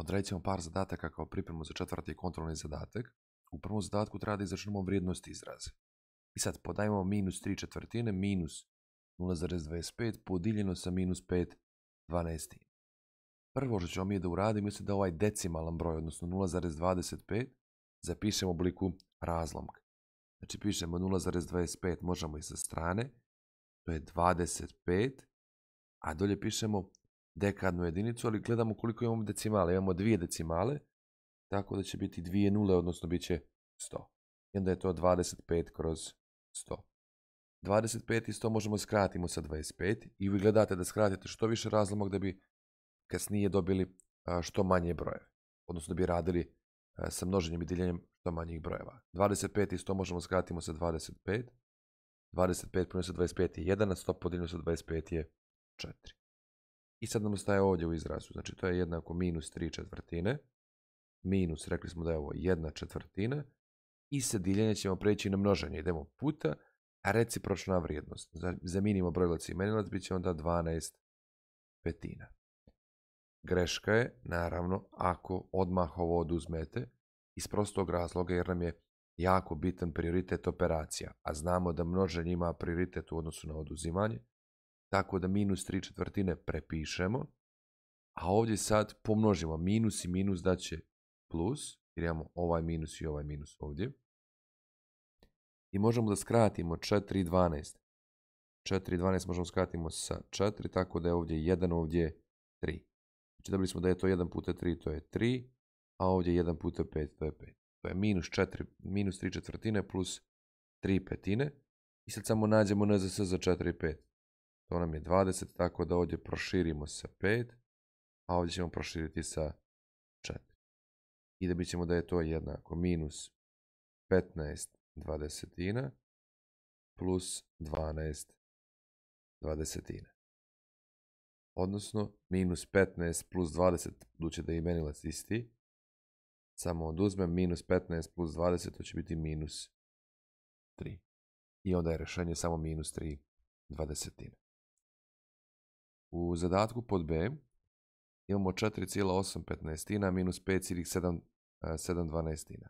Odradit ćemo par zadataka kao pripremu za četvrti kontrolni zadatak. U prvom zadatku treba da izračunamo vrijednost izraza. I sad podajemo minus 3 četvrtine minus 0,25 podiljeno sa minus 5 dvanaestina. Prvo što ćemo mi da uradimo je da ovaj decimalan broj, odnosno 0,25, zapišemo u obliku razlomka. Znači pišemo 0,25, možemo i sa strane, to je 25, a dolje pišemo dekadnu jedinicu, ali gledamo koliko imamo decimale. Imamo dvije decimale, tako da će biti dvije nule, odnosno bit će 100. I onda je to 25 kroz 100. 25 i 100 možemo skratimo sa 25 i vi gledate da skratite što više razlomog da bi kasnije dobili što manje brojeve. Odnosno da bi radili sa množenjem i diljenjem što manjih brojeva. 25 i 100 možemo skratimo sa 25. 25 sa 25 je 1, a 100 podijeljeno sa 25 je 4. I sad nam staje ovdje u izrazu. Znači to je jednako minus 3 četvrtine. Minus, rekli smo da je ovo jedna četvrtina. I sa diljenja ćemo preći na množenje. Idemo puta, a recipročna vrijednost. Zaminimo brojlac i menilac, bit će onda 12 petina. Greška je, naravno, ako odmah ovo oduzmete, iz prostog razloga jer nam je jako bitan prioritet operacija, a znamo da množenje ima prioritet u odnosu na oduzimanje, tako da minus 3 četvrtine prepišemo, a ovdje sad pomnožimo minus i minus da će plus, jer imamo ovaj minus i ovaj minus ovdje. I možemo da skratimo 4 i 12. 4 i 12 možemo skratimo sa 4, tako da je ovdje 1, ovdje 3. Znači dobili smo da je to 1 puta 3, to je 3, a ovdje 1 puta 5, to je 5. To je minus, 4, minus 3 četvrtine plus 3 petine. I sad samo nađemo NZS za 4 i 5. To nam je 20, tako da ovdje proširimo sa 5, a ovdje ćemo proširiti sa 4. I da bit ćemo da je to jednako minus 15 dvadesetina plus 12 dvadesetina. Odnosno, minus 15 plus 20, buduće da je imenilac isti, samo oduzmem minus 15 plus 20, to će biti minus 3. I onda je rješenje samo minus 3 dvadesetina. U zadatku pod B imamo 4,815 minus 5,712. E,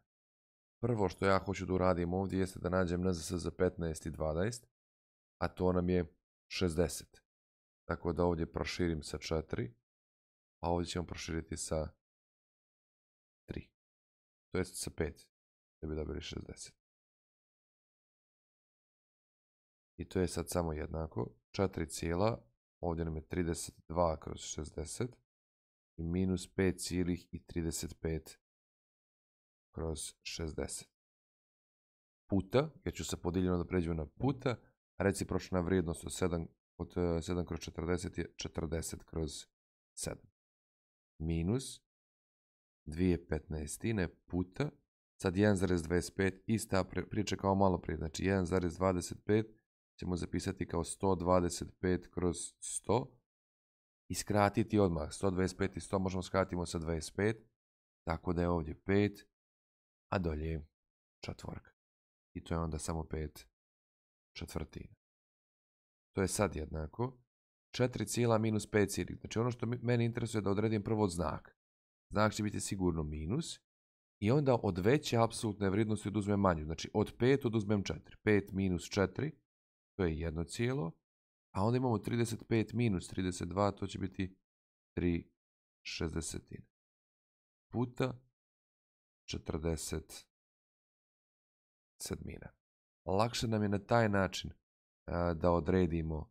Prvo što ja hoću da uradim ovdje jeste da nađem NZS za 15 i 12, a to nam je 60. Tako da ovdje proširim sa 4, a ovdje ćemo proširiti sa 3. To jest sa 5, da bi dobili 60. I to je sad samo jednako 4 Ovdje nam je 32 kroz 60 i minus 5,35 kroz 60. Puta, jer ću se podijeljeno da pređemo na puta, recipročna vrijednost od 7, od 7 e, kroz 40 je 40 kroz 7. Minus 2 2,15 puta, sad 1,25, ista priča kao malo prije, znači 1,25 ćemo zapisati kao 125 kroz 100 i skratiti odmah. 125 i 100 možemo skratiti sa 25, tako da je ovdje 5, a dolje četvorka. I to je onda samo 5 četvrtina. To je sad jednako. 4 cijela minus 5 cijelih. Znači ono što meni interesuje je da odredim prvo znak. Znak će biti sigurno minus. I onda od veće apsolutne vrijednosti oduzmem manju. Znači od 5 oduzmem 4. 5 minus 4 to je jedno cijelo, a onda imamo 35 minus 32, to će biti 3 šestdesetine. Puta 40 sedmina. Lakše nam je na taj način da odredimo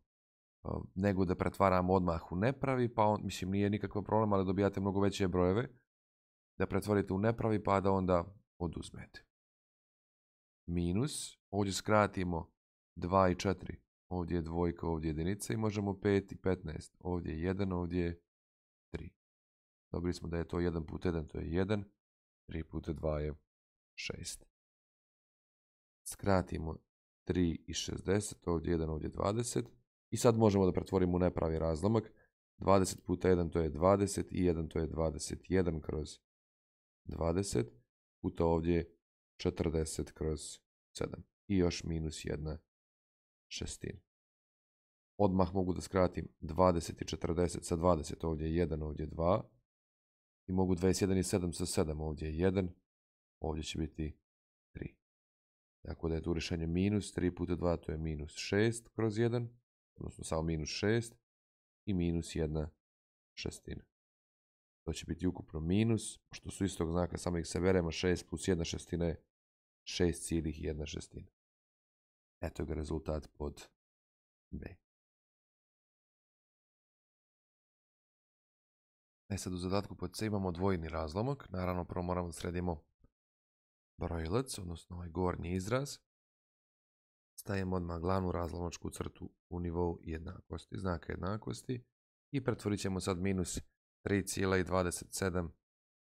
nego da pretvaramo odmah u nepravi, pa mislim nije nikakav problem, ali dobijate mnogo veće brojeve, da pretvorite u nepravi pa da onda oduzmete. Minus, ovdje skratimo 2 i 4. Ovdje je dvojka, ovdje je jedinica i možemo 5 i 15. Ovdje je 1, ovdje je 3. Dobili smo da je to 1 puta 1, to je 1. 3 puta 2 je 6. Skratimo 3 i 60, ovdje 1, ovdje 20. I sad možemo da pretvorimo u nepravi razlomak. 20 puta 1 to je 20 i 1 to je 21 kroz 20 puta ovdje 40 kroz 7 i još minus 1 šestina. Odmah mogu da skratim 20 i 40 sa 20, ovdje je 1, ovdje je 2. I mogu 21 i 7 sa 7, ovdje je 1, ovdje će biti 3. Tako da je tu rješenje minus 3 puta 2, to je minus 6 kroz 1, odnosno samo minus 6 i minus 1 šestina. To će biti ukupno minus, što su istog znaka, samo ih se veremo, 6 plus 1 šestina je 6,1 šestina. Eto ga rezultat pod B. E sad u zadatku pod C imamo dvojni razlomak. Naravno prvo moramo da sredimo brojilac, odnosno ovaj gornji izraz. Stajemo odmah glavnu razlomačku crtu u nivou jednakosti, znaka jednakosti. I pretvorit ćemo sad minus 3,27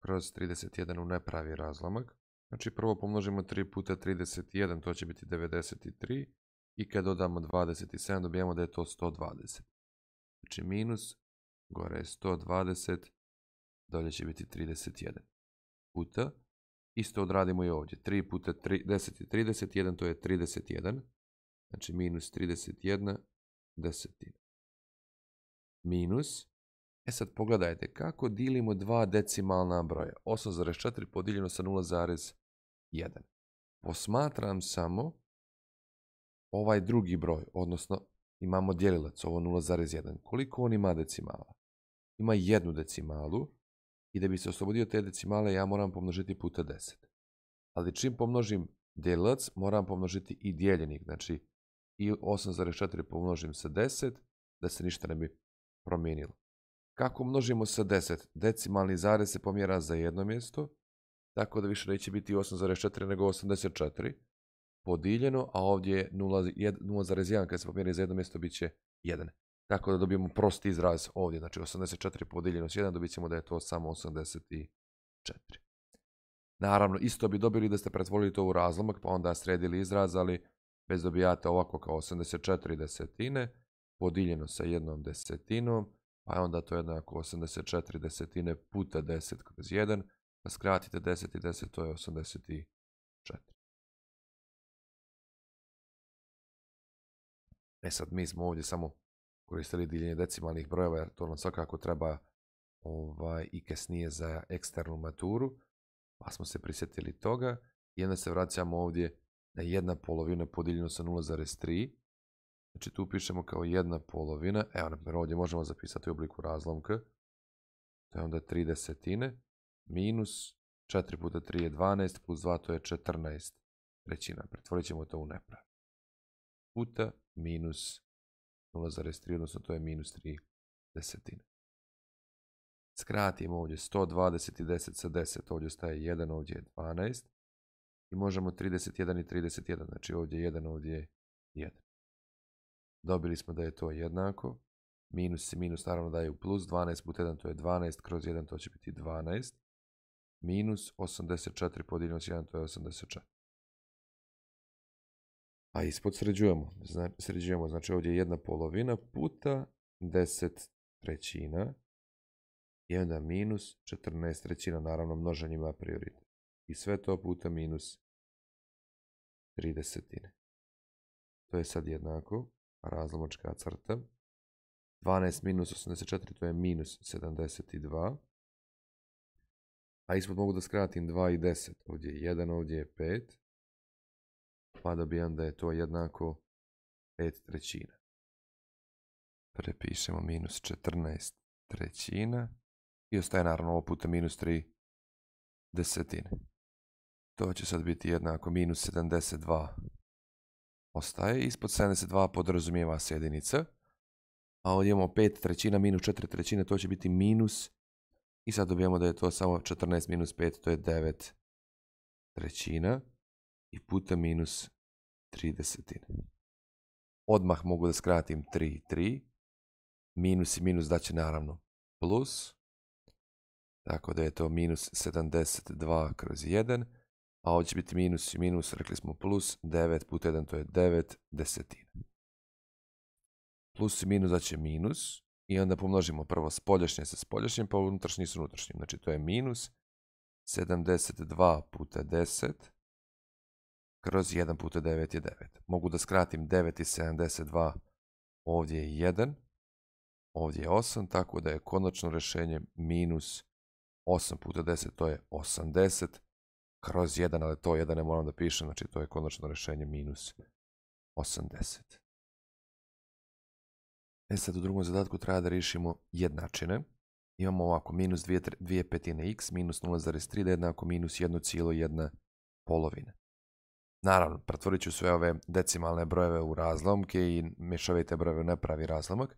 kroz 31 u nepravi razlomak. Znači prvo pomnožimo 3 puta 31, to će biti 93. I kad dodamo 27, dobijemo da je to 120. Znači minus, gore je 120, dolje će biti 31. Puta, isto odradimo i ovdje. 3 puta 10 i 31, to je 31. Znači minus 31 desetina. Minus E sad pogledajte kako dilimo dva decimalna broja. 8,4 podijeljeno sa 0,1. Posmatram samo ovaj drugi broj, odnosno imamo djelilac, ovo 0,1. Koliko on ima decimala? Ima jednu decimalu i da bi se oslobodio te decimale ja moram pomnožiti puta 10. Ali čim pomnožim dijelilac, moram pomnožiti i dijeljenik. Znači i 8,4 pomnožim sa 10 da se ništa ne bi promijenilo. Kako množimo sa 10? Decimalni zarez se pomjera za jedno mjesto, tako da više neće biti 8,4 nego 84 podijeljeno, a ovdje je 0,1 kada se pomjeri za jedno mjesto bit će 1. Tako da dobijemo prosti izraz ovdje, znači 84 podiljeno s 1 dobit ćemo da je to samo 84. Naravno, isto bi dobili da ste pretvorili to u razlomak, pa onda sredili izraz, ali bez dobijate ovako kao 84 desetine, podijeljeno sa jednom desetinom, pa je onda to jednako 84 desetine puta 10 kroz 1, pa skratite 10 i 10, to je 84. E sad, mi smo ovdje samo koristili diljenje decimalnih brojeva, jer to nam svakako treba ovaj, i kasnije za eksternu maturu, pa smo se prisjetili toga i onda se vraćamo ovdje na jedna polovina podijeljeno sa 0,3, Znači tu pišemo kao jedna polovina. Evo, na ovdje možemo zapisati u obliku razlomka. To je onda 3 desetine minus 4 puta 3 je 12 plus 2 to je 14 trećina. Pretvorit ćemo to u nepravi. Puta minus 0,3, odnosno to je minus 3 desetine. Skratimo ovdje 120 i 10 sa 10, ovdje staje 1, ovdje je 12. I možemo 31 i 31, znači ovdje je 1, ovdje je 1. Dobili smo da je to jednako. Minus i minus naravno daju plus. 12 put 1 to je 12, kroz 1 to će biti 12. Minus 84 podijeljeno s 1 to je 84. A ispod sređujemo. sređujemo, znači ovdje je jedna polovina puta 10 trećina. I onda minus 14 trećina, naravno množenjima prioritet. I sve to puta minus 30. To je sad jednako Razlomočka crta. 12 minus 84, to je minus 72. A ispod mogu da skratim 2 i 10. Ovdje je 1, ovdje je 5. Pa dobijam da je to jednako 5 trećina. Prepišemo minus 14 trećina. I ostaje naravno ovo puta minus 3 desetine. To će sad biti jednako minus 72 ostaje. Ispod 72 podrazumijeva se jedinica. A ovdje imamo 5 trećina minus 4 trećine, to će biti minus. I sad dobijemo da je to samo 14 minus 5, to je 9 trećina. I puta minus 3 desetine. Odmah mogu da skratim 3 i 3. Minus i minus daće naravno plus. Tako da je to minus 72 kroz 1 a ovdje će biti minus i minus, rekli smo plus, 9 puta 1 to je 9 desetina. Plus i minus znači minus i onda pomnožimo prvo spoljašnje sa spolješnjem pa unutrašnji sa unutrašnjim. Znači to je minus 72 puta 10 kroz 1 puta 9 je 9. Mogu da skratim 9 i 72, ovdje je 1, ovdje je 8, tako da je konačno rješenje minus 8 puta 10, to je 80 kroz 1, ali to 1 ne moram da pišem, znači to je konačno rješenje, minus 80. E sad u drugom zadatku treba da rješimo jednačine. Imamo ovako, minus 2 petine x minus 0,3 da je jednako minus 1,1 polovina. Naravno, pretvorit ću sve ove decimalne brojeve u razlomke i mješovite brojeve u nepravi razlomak,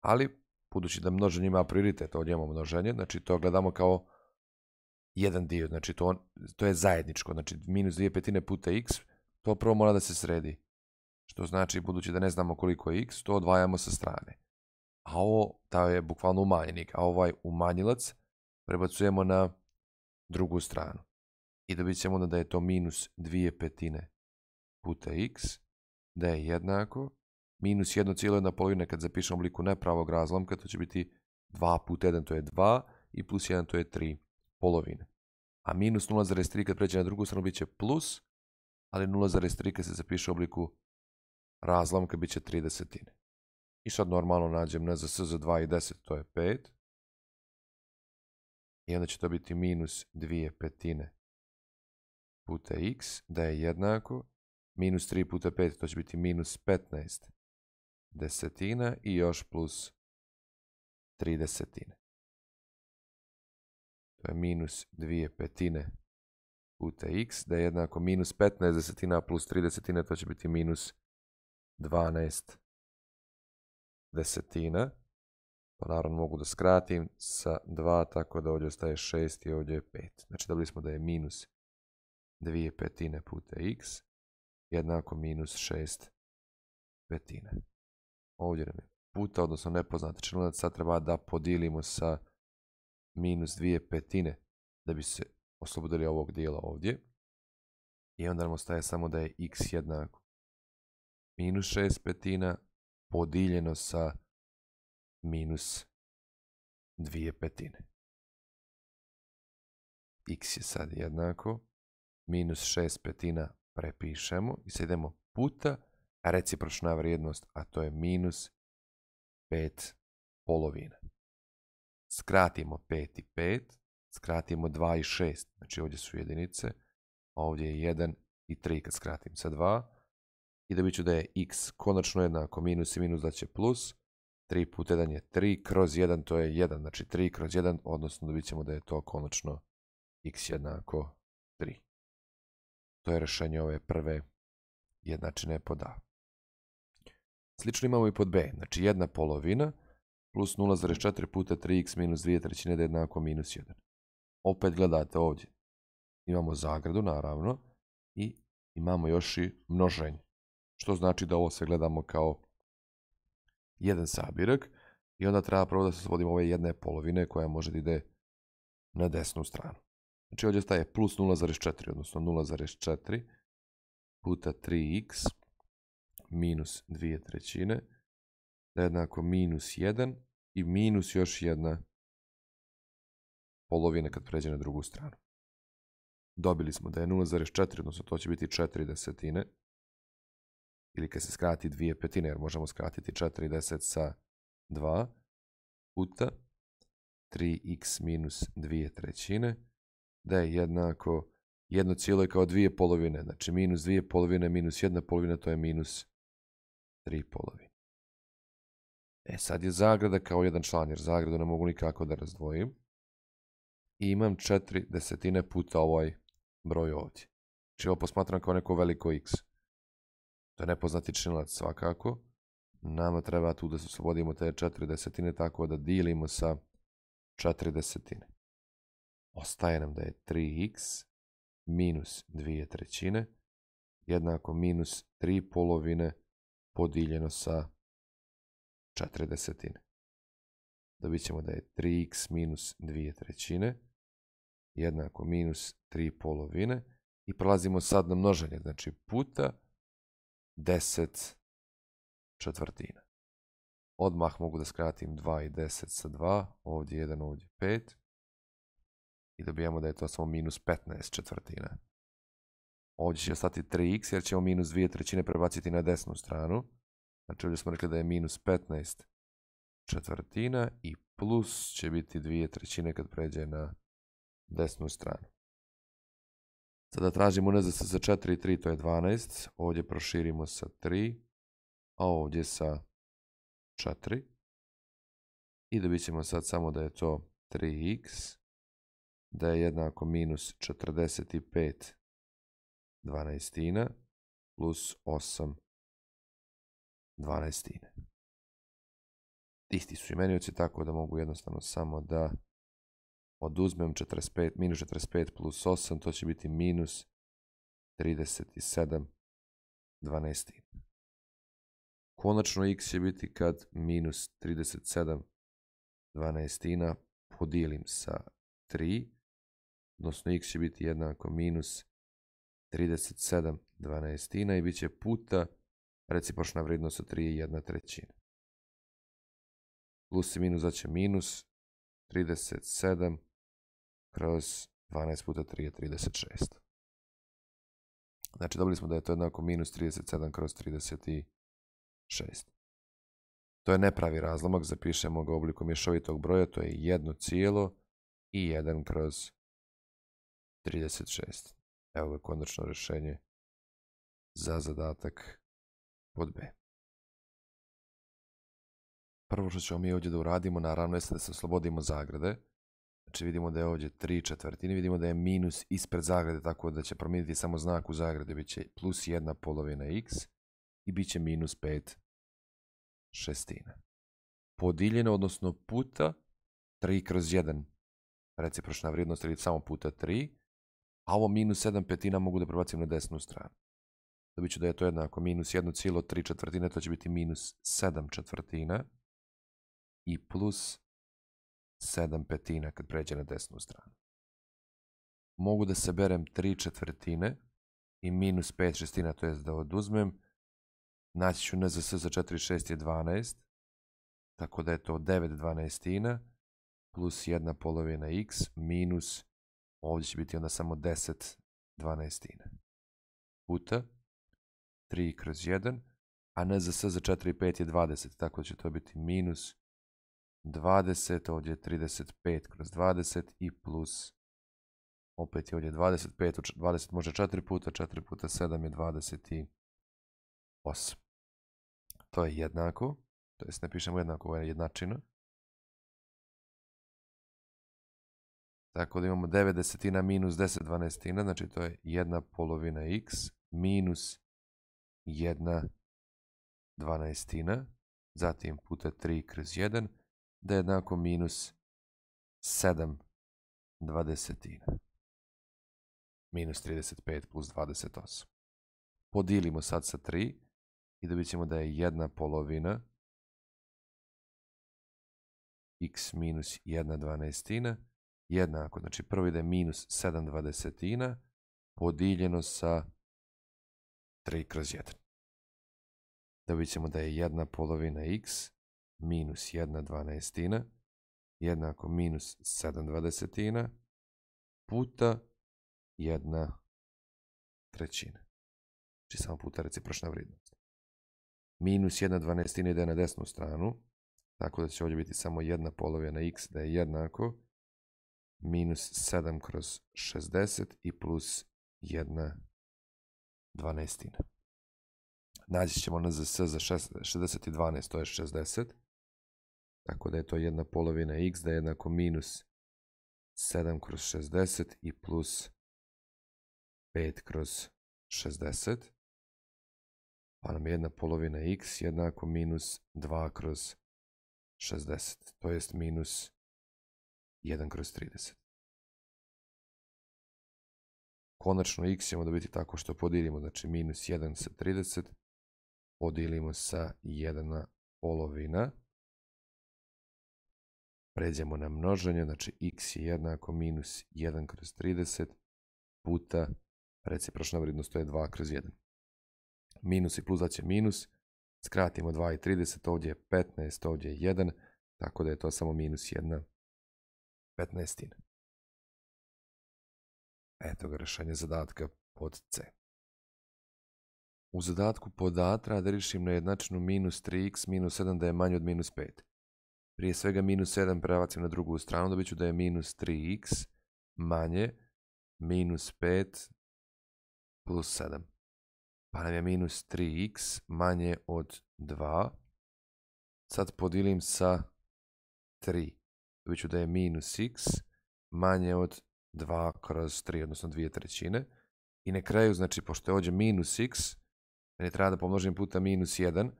ali budući da množenje ima prioritet, ovdje imamo množenje, znači to gledamo kao jedan dio, znači to, to je zajedničko, znači minus dvije petine puta x, to prvo mora da se sredi. Što znači, budući da ne znamo koliko je x, to odvajamo sa strane. A ovo, ta je bukvalno umanjenik, a ovaj umanjilac prebacujemo na drugu stranu. I dobit ćemo onda da je to minus dvije petine puta x, da je jednako, minus jedno cijelo jedna polovina kad zapišemo obliku nepravog razlomka, to će biti 2 puta 1, to je 2, i plus 1, to je 3 polovine. A minus 0,3 kad pređe na drugu stranu bit će plus, ali 0,3 kad se zapiše u obliku razlomka bit će 3 desetine. I sad normalno nađem na za za 2 i 10, to je 5. I onda će to biti minus 2 petine puta x, da je jednako. Minus 3 puta 5, to će biti minus 15 desetina i još plus 3 desetine to je minus dvije petine puta x, da je jednako minus 15 desetina plus 3 desetine, to će biti minus 12 desetina. Pa naravno mogu da skratim sa 2, tako da ovdje ostaje 6 i ovdje je 5. Znači da bili smo da je minus 2 petine puta x jednako minus 6 petine. Ovdje nam je puta, odnosno nepoznati činjenac, sad treba da podijelimo sa minus dvije petine da bi se oslobodili ovog dijela ovdje. I onda nam ostaje samo da je x jednako. Minus šest petina podijeljeno sa minus dvije petine. x je sad jednako. Minus šest petina prepišemo i sad idemo puta recipročna vrijednost, a to je minus pet polovina skratimo 5 i 5, skratimo 2 i 6, znači ovdje su jedinice, ovdje je 1 i 3 kad skratim sa 2, i dobit ću da je x konačno jednako minus i minus da će plus, 3 put 1 je 3, kroz 1 to je 1, znači 3 kroz 1, odnosno dobit ćemo da je to konačno x jednako 3. To je rješenje ove prve jednačine pod a. Slično imamo i pod b, znači jedna polovina, plus 0,4 puta 3x minus 2 trećine da je jednako minus 1. Opet gledate ovdje. Imamo zagradu, naravno, i imamo još i množenje. Što znači da ovo se gledamo kao jedan sabirak i onda treba prvo da se svodimo ove jedne polovine koja može da ide na desnu stranu. Znači ovdje staje plus 0,4, odnosno 0,4 puta 3x minus 2 trećine da je jednako minus 1 i minus još jedna polovina kad pređe na drugu stranu. Dobili smo da je 0,4, odnosno to će biti 4 desetine, ili kad se skrati dvije petine, jer možemo skratiti 4 deset sa 2 puta 3x minus 2 trećine, da je jednako jedno cijelo je kao dvije polovine, znači minus dvije polovine minus jedna polovina, to je minus 3 polovine. E sad je zagrada kao jedan član, jer zagradu ne mogu nikako da razdvojim. I imam četiri desetine puta ovaj broj ovdje. Znači ovo posmatram kao neko veliko x. To je nepoznati činilac svakako. Nama treba tu da se oslobodimo te četiri desetine tako da dilimo sa četiri desetine. Ostaje nam da je 3x minus dvije trećine jednako minus 3 polovine podijeljeno sa 4 desetine. Dobit ćemo da je 3x minus 2 trećine jednako minus 3 polovine i prelazimo sad na množenje, znači puta 10 četvrtina. Odmah mogu da skratim 2 i 10 sa 2, ovdje 1, ovdje 5 i dobijamo da je to samo minus 15 četvrtina. Ovdje će ostati 3x jer ćemo minus 2 trećine prebaciti na desnu stranu Znači ovdje smo rekli da je minus 15 četvrtina i plus će biti dvije trećine kad pređe na desnu stranu. Sada tražimo se za 4 i 3, to je 12. Ovdje proširimo sa 3, a ovdje sa 4. I dobit ćemo sad samo da je to 3x, da je jednako minus 45 dvanaestina plus 8 12. Isti su imenioci, tako da mogu jednostavno samo da oduzmem 45, minus 45 plus 8, to će biti minus 37 dvanestina. Konačno x će biti kad minus 37 dvanestina podijelim sa 3, odnosno x će biti jednako minus 37 dvanestina i bit će puta recipročna vrednost od 3 je jedna trećina. Plus i minus znači minus 37 kroz 12 puta 3 je 36. Znači dobili smo da je to jednako minus 37 kroz 36. To je nepravi razlomak, zapišemo ga u obliku mješovitog broja, to je jedno cijelo i 1 kroz 36. Evo ga konačno rješenje za zadatak od B. Prvo što ćemo mi ovdje da uradimo, naravno, je da se oslobodimo zagrade. Znači vidimo da je ovdje 3 četvrtine, vidimo da je minus ispred zagrade, tako da će promijeniti samo znak u zagrade, bit će plus 1 polovina x i bit će minus 5 šestina. Podiljeno, odnosno puta 3 kroz 1, recipročna vrijednost ili samo puta 3, a ovo minus 7 petina mogu da prebacim na desnu stranu. Dobit ću da je to jednako minus 1,3 3 četvrtine, to će biti minus 7 četvrtina i plus 7 petina kad pređe na desnu stranu. Mogu da se 3 četvrtine i minus 5 šestina, to je da oduzmem. Naći ću NZS za 4 6 je 12, tako da je to 9 dvanaestina plus 1 polovina x minus, ovdje će biti onda samo 10 dvanaestina puta 3 kroz 1, a ne za 4 i 5 je 20, tako da će to biti minus 20, ovdje je 35 kroz 20 i plus, opet je ovdje 25, 20 može 4 puta, 4 puta 7 je 28. To je jednako, to jest napišemo jednako, ovo je jednačina. Tako da imamo 9 desetina minus 10 dvanestina, znači to je jedna polovina x minus jedna dvanaestina, zatim puta 3 kroz 1, da je jednako minus 7 dvadesetina. Minus 35 plus 28. Podijelimo sad sa 3 i dobit ćemo da je jedna polovina x minus 1 dvanaestina jednako. Znači prvo ide minus 7 dvadesetina podijeljeno sa 3 kroz 1. Dobit ćemo da je jedna polovina x minus 1 dvanaestina jednako minus 7 dvadesetina puta 1 trećina. Znači samo puta recipročna vrijednost. Minus 1 dvanaestina ide na desnu stranu, tako da će ovdje biti samo jedna polovina x da je jednako minus 7 kroz 60 i plus 1 dvanestina. Naći ćemo NZS za 60 i 12, to je 60. Tako da je to jedna polovina x, da je jednako minus 7 kroz 60 i plus 5 kroz 60. Pa nam je jedna polovina x jednako minus 2 kroz 60, to jest minus 1 kroz 30 konačno x ćemo dobiti tako što podijelimo, znači minus 1 sa 30, podijelimo sa 1 polovina. Pređemo na množenje, znači x je jednako minus 1 kroz 30 puta recipročna vrednost, to je 2 kroz 1. Minus i plus daće minus, skratimo 2 i 30, ovdje je 15, ovdje je 1, tako da je to samo minus 1 petnaestina. Eto ga rešenje zadatka pod C. U zadatku pod A na jednačinu minus 3x minus 7 da je manje od minus 5. Prije svega minus 7 prebacim na drugu stranu, dobit ću da je minus 3x manje minus 5 plus 7. Pa nam je minus 3x manje od 2. Sad podilim sa 3. Dobit ću da je minus x manje od 2 kroz 3, odnosno dvije trećine. I na kraju, znači, pošto je ovdje minus x, meni treba da pomnožim puta minus 1,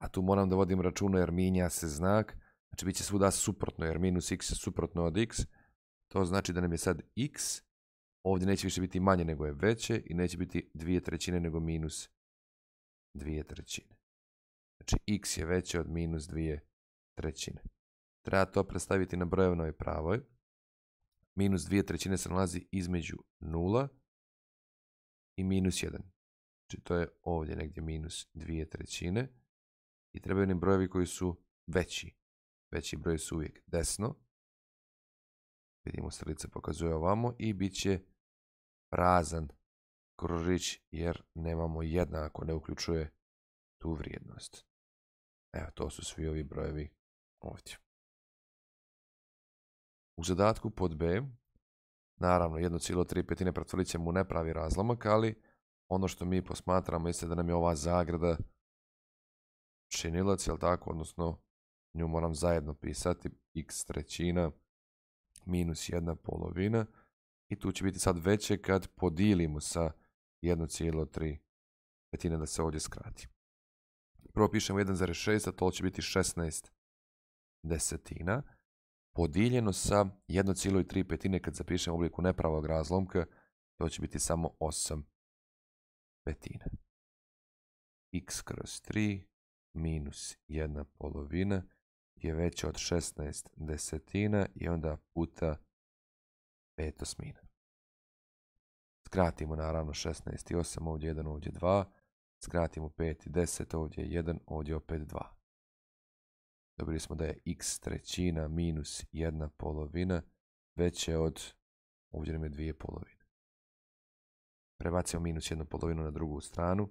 a tu moram da vodim računa jer minja se znak, znači bit će svuda suprotno, jer minus x je suprotno od x, to znači da nam je sad x, ovdje neće više biti manje nego je veće i neće biti dvije trećine nego minus dvije trećine. Znači x je veće od minus dvije trećine. Treba to predstaviti na brojevnoj pravoj minus dvije trećine se nalazi između 0 i minus jedan. Znači to je ovdje negdje minus dvije trećine. I trebaju nam brojevi koji su veći. Veći broj su uvijek desno. Vidimo strelica pokazuje ovamo i bit će prazan kružić jer nemamo jedna ako ne uključuje tu vrijednost. Evo to su svi ovi brojevi ovdje. U zadatku pod B, naravno 1,3 pretvorit ćemo u nepravi razlomak, ali ono što mi posmatramo jeste da nam je ova zagrada činilac, jel tako, odnosno nju moram zajedno pisati, x trećina minus jedna polovina i tu će biti sad veće kad podijelimo sa 1,3 petine da se ovdje skrati. Prvo pišemo 1,6, a to će biti 16 desetina podijeljeno sa 1,3 petine kad zapišem u obliku nepravog razlomka, to će biti samo 8 petina. x kroz 3 minus 1 polovina je veće od 16 desetina i onda puta 5 osmina. Skratimo naravno 16 i 8, ovdje 1, ovdje 2. Skratimo 5 i 10, ovdje 1, ovdje opet 2. Dobili smo da je x trećina minus jedna polovina veće od, ovdje nam je dvije polovine. Prebacimo minus jednu polovinu na drugu stranu.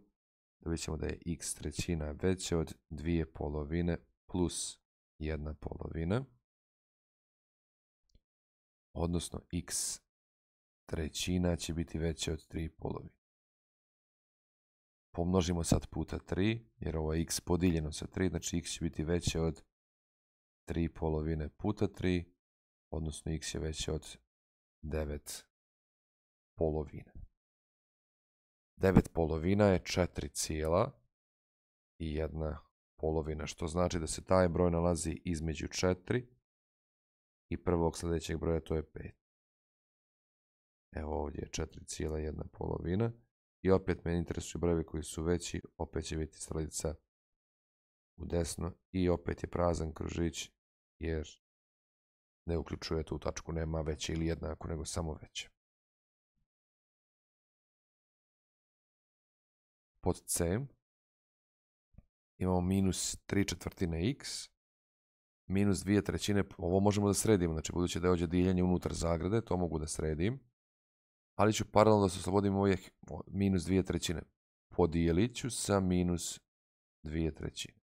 Dobit ćemo da je x trećina veće od dvije polovine plus jedna polovina. Odnosno x trećina će biti veće od tri polovine. Pomnožimo sad puta 3, jer ovo je x podijeljeno sa 3, znači x će biti veće od 3 polovine puta 3, odnosno x je veće od 9 polovina. 9 polovina je 4 cijela i jedna polovina, što znači da se taj broj nalazi između 4 i prvog sljedećeg broja, to je 5. Evo ovdje je 4 cijela i jedna polovina i opet me interesuju brojevi koji su veći, opet će biti strelica u desno i opet je prazan kružić jer ne uključuje tu tačku, nema veće ili jednako, nego samo veće. Pod C imamo minus 3 četvrtine x, minus 2 trećine, ovo možemo da sredimo, znači budući da je ovdje unutar zagrade, to mogu da sredim, ali ću paralelno da se oslobodim ovih minus 2 trećine. Podijelit ću sa minus 2 trećine.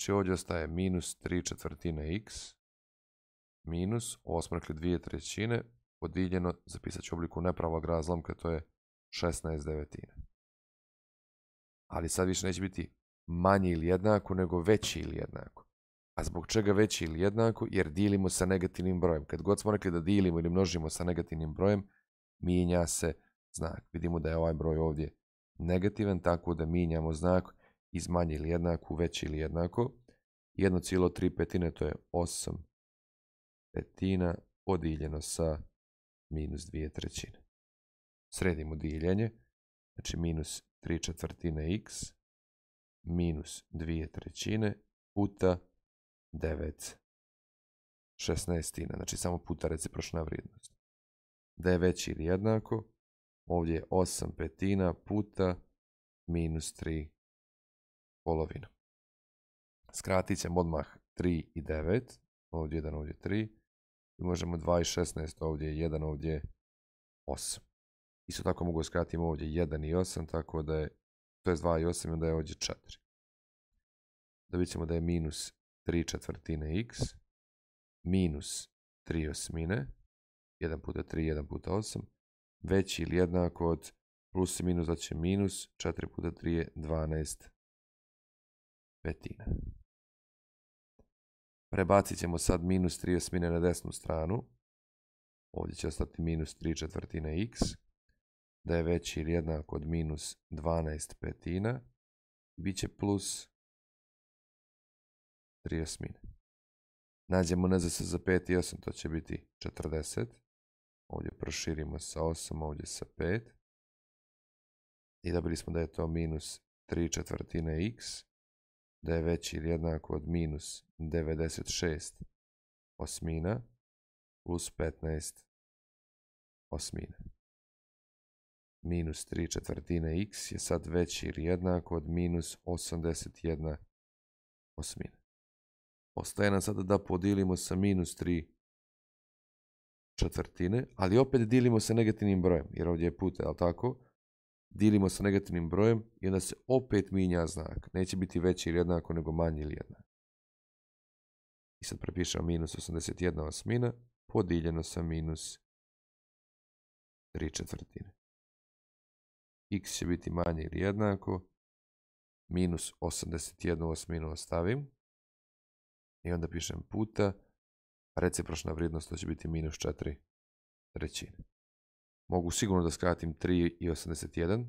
Znači ovdje ostaje minus 3 četvrtine x minus osmrkli dvije trećine podijeljeno, zapisat ću obliku nepravog razlomka, to je 16 devetine. Ali sad više neće biti manji ili jednako, nego veći ili jednako. A zbog čega veći ili jednako? Jer dilimo sa negativnim brojem. Kad god smo rekli da dilimo ili množimo sa negativnim brojem, mijenja se znak. Vidimo da je ovaj broj ovdje negativan, tako da mijenjamo znak iz manje ili jednako u veće ili jednako. 1,3 petine to je 8 petina podijeljeno sa minus 2 trećine. Sredimo dijeljenje, znači minus 3 četvrtine x minus 2 trećine puta 9 šesnaestina, znači samo puta recipročna vrijednost. Da je veći ili jednako, ovdje je 8 petina puta minus 3 polovina. Skratit ćemo odmah 3 i 9, ovdje 1, ovdje 3, i možemo 2 i 16, ovdje 1, ovdje 8. Isto tako mogu skratiti ovdje 1 i 8, tako da je, to je 2 i 8, onda je ovdje 4. Dobit ćemo da je minus 3 četvrtine x, minus 3 osmine, 1 puta 3, 1 puta 8, veći ili jednako od plus i minus, znači minus 4 puta 3 je 12 petina. Prebacit ćemo sad minus 3 osmine na desnu stranu. Ovdje će ostati minus 3 četvrtine x. Da je veći ili jednak od minus 12 petina. Biće plus 3 osmine. Nađemo NZS za 5 i 8, to će biti 40. Ovdje proširimo sa 8, ovdje sa 5. I dobili smo da je to minus 3 četvrtine x da je veći ili jednako od minus 96 osmina plus 15 osmina. Minus 3 četvrtine x je sad veći ili jednako od minus 81 osmina. Ostaje nam sada da podijelimo sa minus 3 četvrtine, ali opet dijelimo sa negativnim brojem, jer ovdje je puta, li tako? dilimo sa negativnim brojem i onda se opet mijenja znak. Neće biti veći ili jednako nego manji ili jednak. I sad prepišemo minus 81 osmina podijeljeno sa minus 3 četvrtine. x će biti manje ili jednako. Minus 81 osminu ostavim. I onda pišem puta. Recipročna vrijednost to će biti minus 4 trećine. Mogu sigurno da skratim 3 i 81,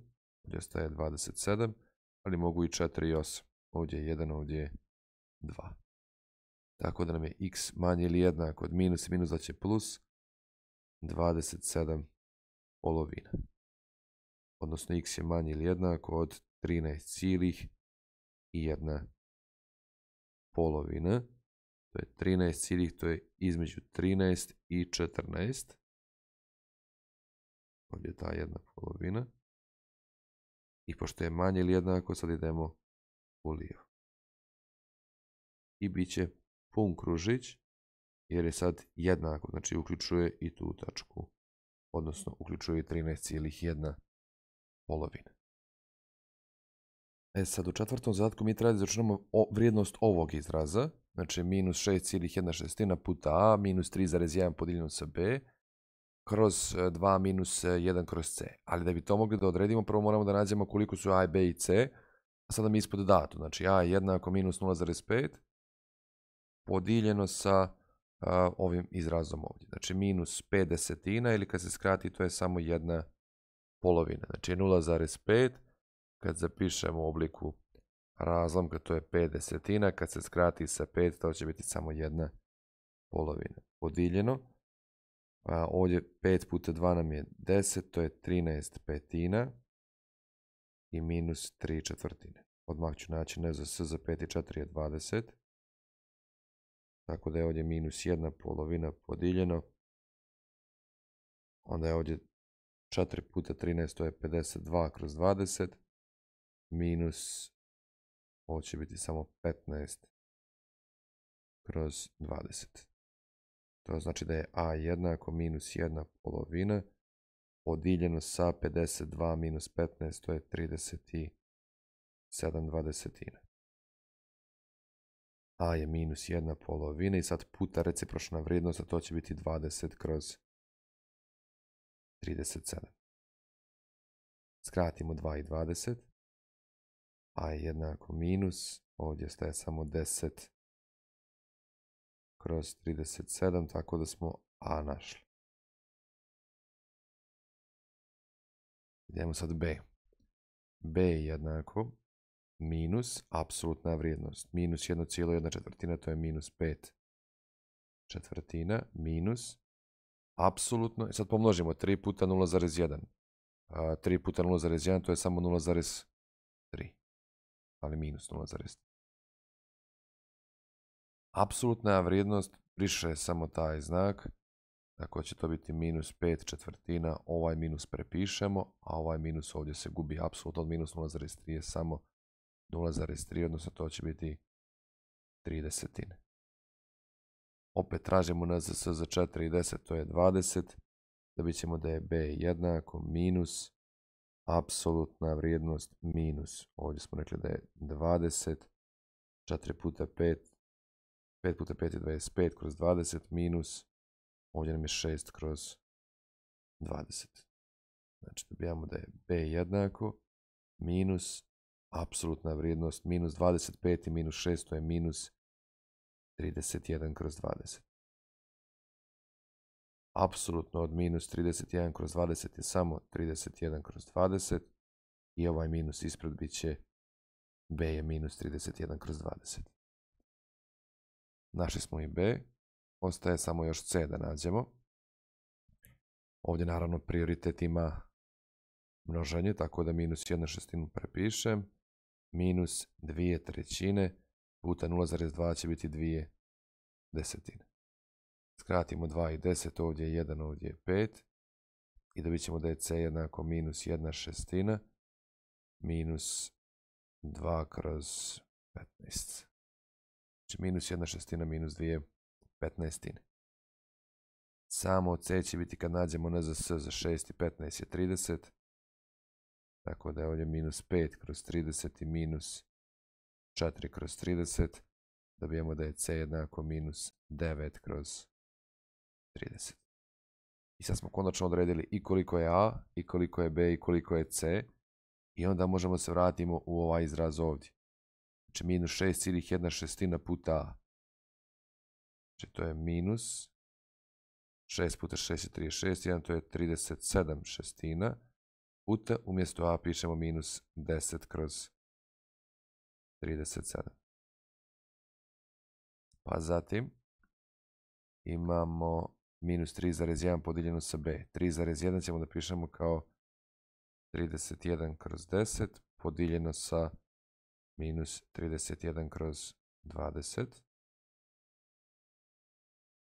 gdje ostaje 27, ali mogu i 4 i 8. Ovdje je 1, ovdje je 2. Tako da nam je x manje ili jednako od minus i minus da će plus 27 polovina. Odnosno x je manje ili jednako od 13 cilih i jedna polovina. To je 13 cilih to je između 13 i 14. Ovdje je ta jedna polovina. I pošto je manje ili jednako, sad idemo u lijevo. I bit će pun kružić, jer je sad jednako, znači uključuje i tu tačku, odnosno uključuje 13,1 polovina. E sad, u četvrtom zadatku mi trebali da vrijednost ovog izraza, znači minus 6,1 šestina puta a, minus 3,1 podijeljeno sa b, kroz 2 e, minus 1 e, kroz c. Ali da bi to mogli da odredimo, prvo moramo da nađemo koliko su a, b i c. A sada mi ispod dato. Znači a je jednako minus 0,5 podijeljeno sa e, ovim izrazom ovdje. Znači minus 5 desetina ili kad se skrati to je samo jedna polovina. Znači 0,5 kad zapišemo u obliku razlomka to je 5 desetina. Kad se skrati sa 5 to će biti samo jedna polovina. Podijeljeno a ovdje 5 puta 2 nam je 10, to je 13 petina i minus 3 četvrtine. Odmah ću naći ne za s za 5 i 4 je 20. Tako da je ovdje minus 1 polovina podiljeno. Onda je ovdje 4 puta 13, to je 52 kroz 20. Minus, ovo će biti samo 15 kroz 20. To znači da je a jednako minus 1 polovina podijeljeno sa 52 minus 15, to je 37 dvadesetina. a je minus 1 polovina i sad puta recipročna vrijednost, a to će biti 20 kroz 37. Skratimo 2 i 20. a je jednako minus, ovdje staje samo 10 kroz 37, tako da smo A našli. Idemo sad B. B je jednako minus apsolutna vrijednost. Minus 1,1 četvrtina, to je minus 5 četvrtina, minus apsolutno, e sad pomnožimo 3 puta 0,1. 3 puta 0,1 to je samo 0,3, ali minus 0,3 apsolutna vrijednost briše samo taj znak. Tako će to biti minus 5 četvrtina, ovaj minus prepišemo, a ovaj minus ovdje se gubi apsolutno od minus 0,3 je samo 0,3, odnosno to će biti 3 desetine. Opet tražimo na ZS za 4 i 10, to je 20. Dobit ćemo da je B jednako minus apsolutna vrijednost minus. Ovdje smo rekli da je 20, 4 puta 5 5 puta 5 je 25 kroz 20 minus, ovdje nam je 6 kroz 20. Znači dobijamo da je b jednako minus apsolutna vrijednost minus 25 i minus 6 to je minus 31 kroz 20. Apsolutno od minus 31 kroz 20 je samo 31 kroz 20 i ovaj minus ispred bit će b je minus 31 kroz 20. Našli smo i B. Ostaje samo još C da nađemo. Ovdje naravno prioritet ima množenje, tako da minus 1 šestinu prepišem. Minus 2 trećine puta 0,2 će biti 2 desetine. Skratimo 2 i 10, ovdje je 1, ovdje je 5. I dobit ćemo da je C jednako minus 1 šestina minus 2 kroz 15. Znači minus jedna šestina, minus dvije petnaestine. Samo C će biti kad nađemo N za 6 i 15 je 30. Tako da je ovdje minus 5 kroz 30 i minus 4 kroz 30. Dobijemo da je C jednako minus 9 kroz 30. I sad smo konačno odredili i koliko je A, i koliko je B, i koliko je C. I onda možemo se vratimo u ovaj izraz ovdje. Znači minus 6 jedna šestina puta a. Znači to je minus 6 puta 6 je 36, 1 to je 37 šestina puta, umjesto a pišemo minus 10 kroz 37. Pa zatim imamo minus 3,1 podijeljeno sa b. 3,1 ćemo da pišemo kao 31 kroz 10 podijeljeno sa minus 31 kroz 20.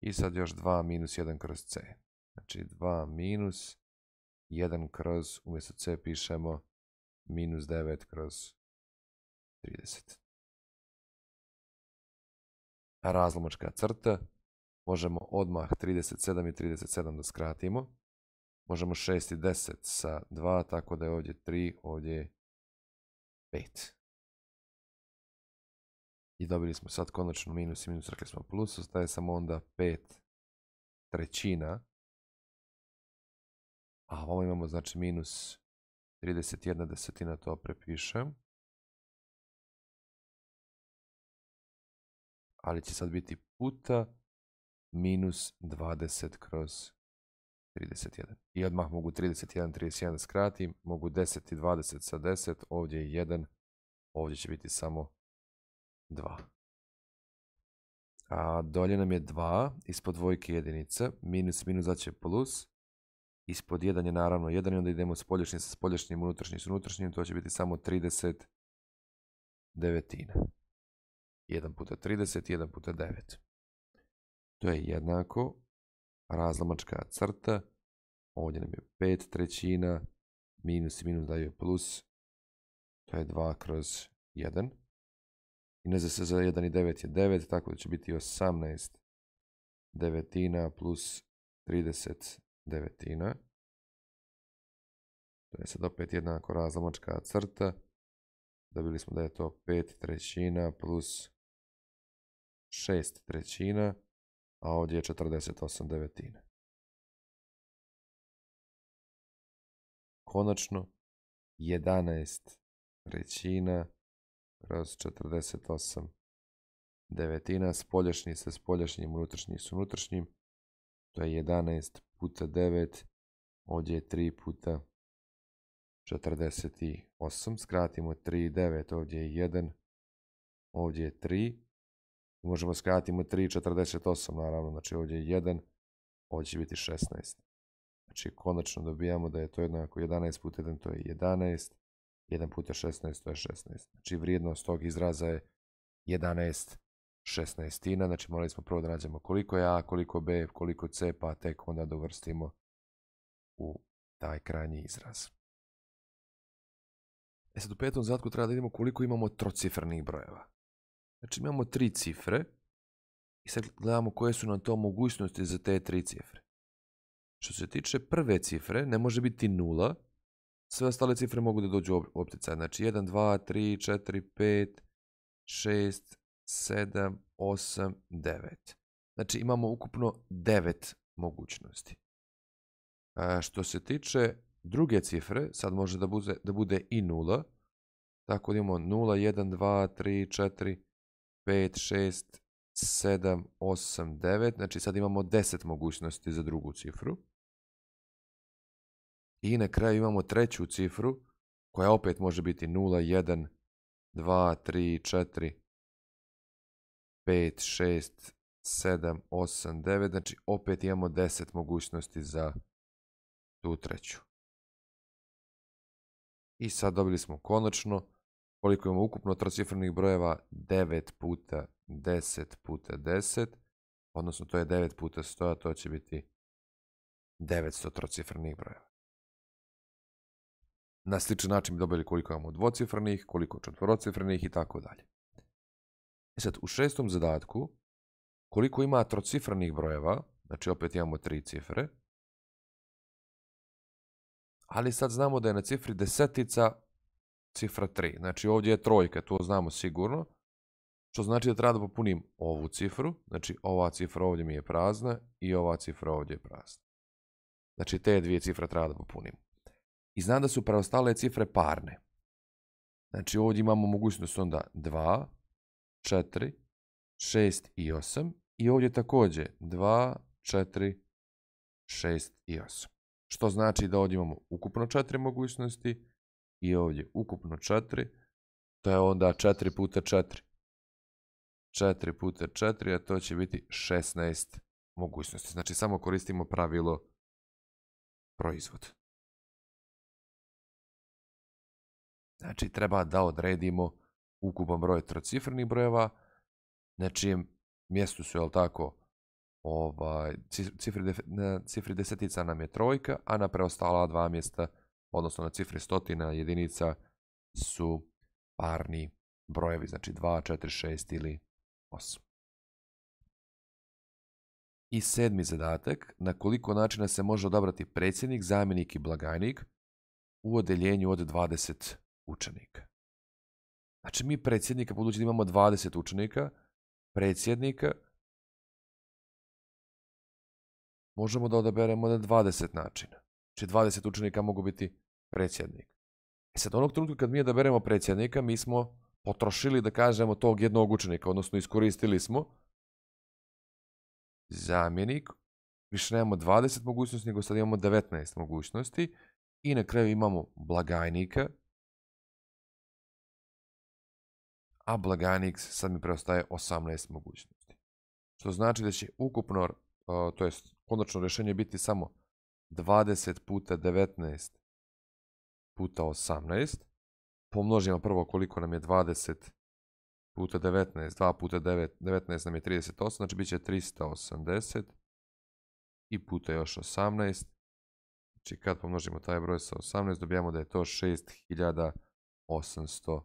I sad još 2 minus 1 kroz c. Znači 2 minus 1 kroz, umjesto c pišemo minus 9 kroz 30. Razlomačka crta. Možemo odmah 37 i 37 da skratimo. Možemo 6 i 10 sa 2, tako da je ovdje 3, ovdje 5. I dobili smo sad konačno minus i minus, rekli smo plus, ostaje samo onda 5 trećina. A ovo imamo znači minus 31 desetina, to prepišem. Ali će sad biti puta minus 20 kroz 31. I odmah mogu 31, 31 skratim, mogu 10 i 20 sa 10, ovdje je 1, ovdje će biti samo 2. A dolje nam je 2, ispod dvojke jedinica, minus minus znači plus, ispod 1 je naravno 1 i onda idemo spolješnji sa spolješnjim, unutrašnjim sa unutrašnjim, to će biti samo 30 devetina. 1 puta 30, 1 puta 9. To je jednako, razlamačka crta, ovdje nam je 5 trećina, minus i minus daju plus, to je 2 kroz 1. I ne za i 9 je 9, tako da će biti 18 devetina plus 30 devetina. To je sad opet jednako razlomačka crta. Dobili smo da je to 5 trećina plus 6 trećina, a ovdje je 48 devetina. Konačno, 11 trećina raz 48 devetina, spolješnji sa spolješnjim, unutrašnji su unutrašnjim, to je 11 puta 9, ovdje je 3 puta 48, skratimo 3 9, ovdje je 1, ovdje je 3, možemo skratimo 3 48, naravno, znači ovdje je 1, ovdje će biti 16. Znači, konačno dobijamo da je to jednako 11 puta 1, to je 11, 1 puta 16, to je 16. Znači vrijednost tog izraza je 11 šestnaestina, Znači morali smo prvo da nađemo koliko je A, koliko B, koliko C, pa tek onda dovrstimo u taj krajnji izraz. E sad u petom zadku treba da vidimo koliko imamo trocifrnih brojeva. Znači imamo tri cifre i sad gledamo koje su nam to mogućnosti za te tri cifre. Što se tiče prve cifre, ne može biti nula, sve ostale cifre mogu da dođu u opticaj. Znači 1, 2, 3, 4, 5, 6, 7, 8, 9. Znači imamo ukupno 9 mogućnosti. E, što se tiče druge cifre, sad može da bude, da bude i 0. Tako da imamo 0, 1, 2, 3, 4, 5, 6, 7, 8, 9. Znači sad imamo 10 mogućnosti za drugu cifru. I na kraju imamo treću cifru, koja opet može biti 0, 1, 2, 3, 4, 5, 6, 7, 8, 9. Znači opet imamo 10 mogućnosti za tu treću. I sad dobili smo konačno koliko imamo ukupno trocifrenih brojeva 9 puta 10 puta 10, odnosno to je 9 puta 100, a to će biti 900 trocifrenih brojeva na sličan način bi dobili koliko imamo dvocifrnih, koliko četvorocifrnih i tako dalje. I e sad, u šestom zadatku, koliko ima trocifrnih brojeva, znači opet imamo tri cifre, ali sad znamo da je na cifri desetica cifra 3. Znači ovdje je trojka, to znamo sigurno, što znači da treba da popunim ovu cifru, znači ova cifra ovdje mi je prazna i ova cifra ovdje je prazna. Znači te dvije cifre treba da popunim i znam da su preostale cifre parne. Znači ovdje imamo mogućnost onda 2, 4, 6 i 8 i ovdje također 2, 4, 6 i 8. Što znači da ovdje imamo ukupno 4 mogućnosti i ovdje ukupno 4. To je onda 4 puta 4. 4 puta 4, a to će biti 16 mogućnosti. Znači samo koristimo pravilo proizvod. Znači treba da odredimo ukupan broj trocifrnih brojeva na čijem mjestu su, jel tako, ovaj, cifri, cifri desetica nam je trojka, a na preostala dva mjesta, odnosno na cifri stotina jedinica su parni brojevi, znači 2, 4, 6 ili 8. I sedmi zadatak, na koliko načina se može odabrati predsjednik, zamjenik i blagajnik u odeljenju od 20 učenika. Znači mi predsjednika, budući da imamo 20 učenika, predsjednika možemo da odaberemo na 20 načina. Znači 20 učenika mogu biti predsjednik. E sad, onog trenutka kad mi odaberemo predsjednika, mi smo potrošili, da kažemo, tog jednog učenika, odnosno iskoristili smo zamjenik, više nemamo 20 mogućnosti, nego sad imamo 19 mogućnosti i na kraju imamo blagajnika, a Blaganix sad mi preostaje 18 mogućnosti. Što znači da će ukupno, e, to jest konačno rješenje biti samo 20 puta 19 puta 18. Pomnožimo prvo koliko nam je 20 puta 19, 2 puta 9, 19 nam je 38, znači bit će 380 i puta još 18. Znači kad pomnožimo taj broj sa 18 dobijamo da je to 6800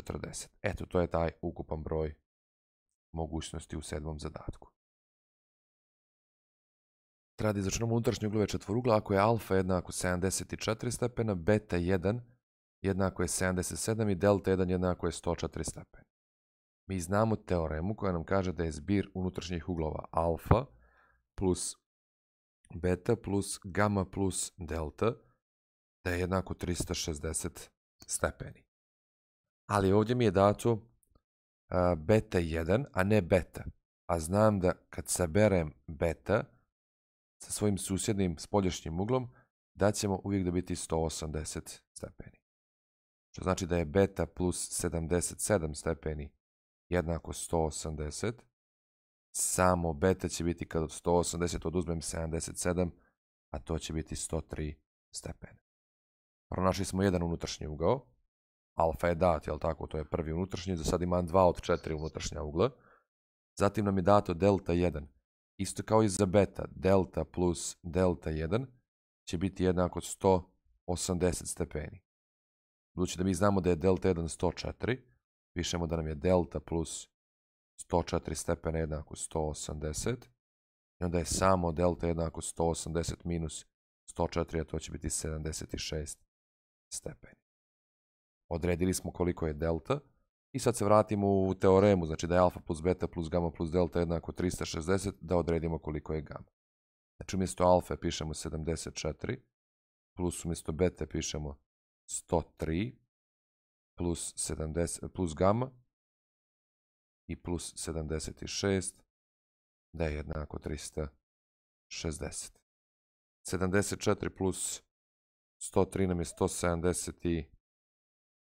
40. Eto, to je taj ukupan broj mogućnosti u sedmom zadatku. Tradi začnemo izračunamo unutrašnje uglove četvorugla ako je alfa jednako 74 stepena, beta 1 jednako je 77 i delta 1 jednako je 104 stepena. Mi znamo teoremu koja nam kaže da je zbir unutrašnjih uglova alfa plus beta plus gamma plus delta da je jednako 360 stepeni ali ovdje mi je dato beta 1, a ne beta. A znam da kad saberem beta sa svojim susjednim spolješnjim uglom, da ćemo uvijek dobiti 180 stepeni. Što znači da je beta plus 77 stepeni jednako 180. Samo beta će biti kad od 180 oduzmem 77, a to će biti 103 stepene. Pronašli smo jedan unutrašnji ugao, alfa je dat, jel tako, to je prvi unutrašnji, za sad imam dva od četiri unutrašnja ugla. Zatim nam je dato delta 1. Isto kao i za beta, delta plus delta 1 će biti jednako 180 stepeni. Budući da mi znamo da je delta 1 104, pišemo da nam je delta plus 104 stepena jednako 180. I onda je samo delta jednako 180 minus 104, a to će biti 76 stepeni odredili smo koliko je delta i sad se vratimo u teoremu, znači da je alfa plus beta plus gama plus delta jednako 360, da odredimo koliko je gama. Znači umjesto alfa pišemo 74, plus umjesto beta pišemo 103, plus, 70, plus gama i plus 76, da je jednako 360. 74 plus 103 nam je 170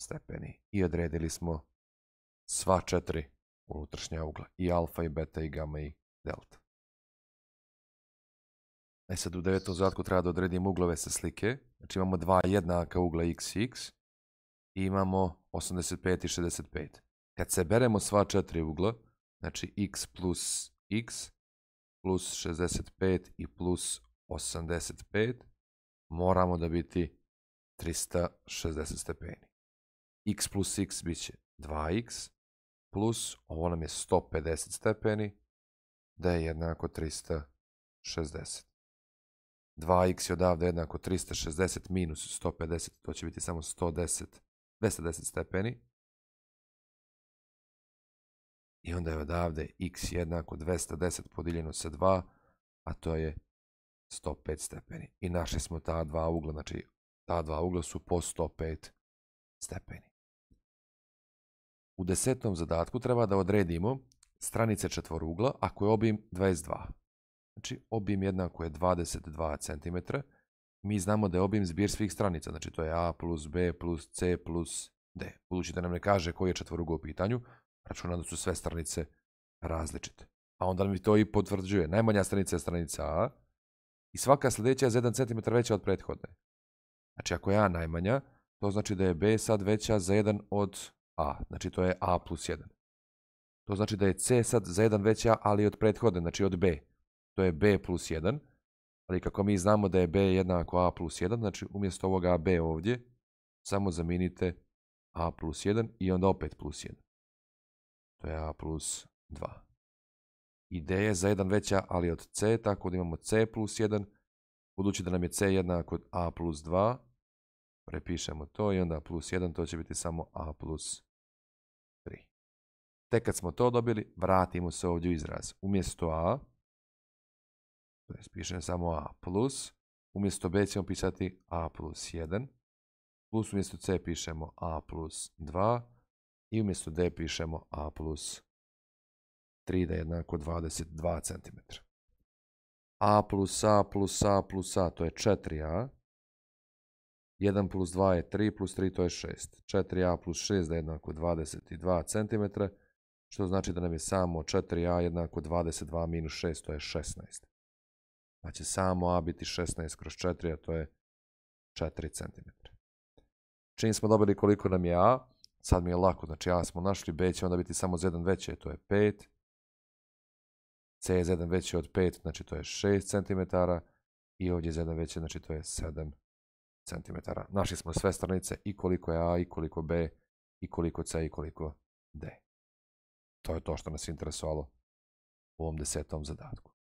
stepeni i odredili smo sva četiri unutrašnja ugla, i alfa, i beta, i gamma i delta. E sad u devetom zadatku treba da odredim uglove sa slike, znači imamo dva jednaka ugla x i x i imamo 85 i 65. Kad se beremo sva četiri ugla, znači x plus x plus 65 i plus 85, moramo da biti 360 stepeni x plus x bit će 2x plus, ovo nam je 150 stepeni, da je jednako 360. 2x je odavde jednako 360 minus 150, to će biti samo 110, 210 stepeni. I onda je odavde x jednako 210 podijeljeno sa 2, a to je 105 stepeni. I našli smo ta dva ugla, znači ta dva ugla su po 105 stepeni. U desetnom zadatku treba da odredimo stranice četvorugla ako je obim 22. Znači, obim jednako je 22 cm. Mi znamo da je obim zbir svih stranica, znači to je a plus b plus c plus d. Budući da nam ne kaže koji je četvorugo u pitanju, računam da su sve stranice različite. A onda mi to i potvrđuje. Najmanja stranica je stranica a i svaka sljedeća je za 1 cm veća od prethodne. Znači, ako je a najmanja, to znači da je b sad veća za 1 od a. Znači to je a plus 1. To znači da je c sad za 1 veća, ali od prethodne, znači od b. To je b plus 1. Ali kako mi znamo da je b jednako a plus 1, znači umjesto ovoga b ovdje, samo zamijenite a plus 1 i onda opet plus 1. To je a plus 2. I d je za 1 veća, ali od c, tako da imamo c plus 1. Budući da nam je c jednako a plus 2, prepišemo to i onda plus 1, to će biti samo a plus 2. Tek kad smo to dobili, vratimo se ovdje u izraz. Umjesto a, to je pišem samo a plus, umjesto b ćemo pisati a plus 1, plus umjesto c pišemo a plus 2 i umjesto d pišemo a plus 3 da je jednako 22 cm. a plus a plus a plus a to je 4a, 1 plus 2 je 3, plus 3 to je 6. 4a plus 6 da je jednako 22 cm, što znači da nam je samo 4a jednako 22 minus 6, to je 16. Pa će samo a biti 16 kroz 4, a to je 4 cm. Čim smo dobili koliko nam je a, sad mi je lako, znači a smo našli, b će onda biti samo z1 veće, to je 5. c je z1 veće od 5, znači to je 6 cm. I ovdje je z1 veće, znači to je 7 cm. Našli smo sve stranice i koliko je a, i koliko b, i koliko c, i koliko d. To je to što nas interesovalo u ovom desetom zadatku.